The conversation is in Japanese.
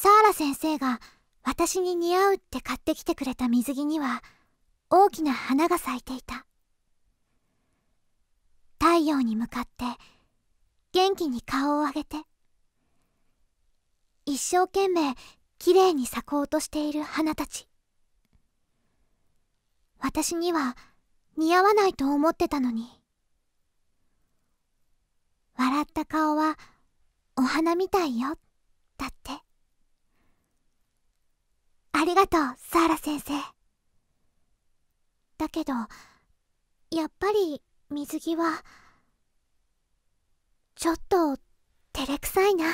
サーラ先生が私に似合うって買ってきてくれた水着には大きな花が咲いていた太陽に向かって元気に顔を上げて一生懸命綺麗に咲こうとしている花たち私には似合わないと思ってたのに笑った顔はお花みたいよだってりがとうサーラ先生だけどやっぱり水着はちょっと照れくさいな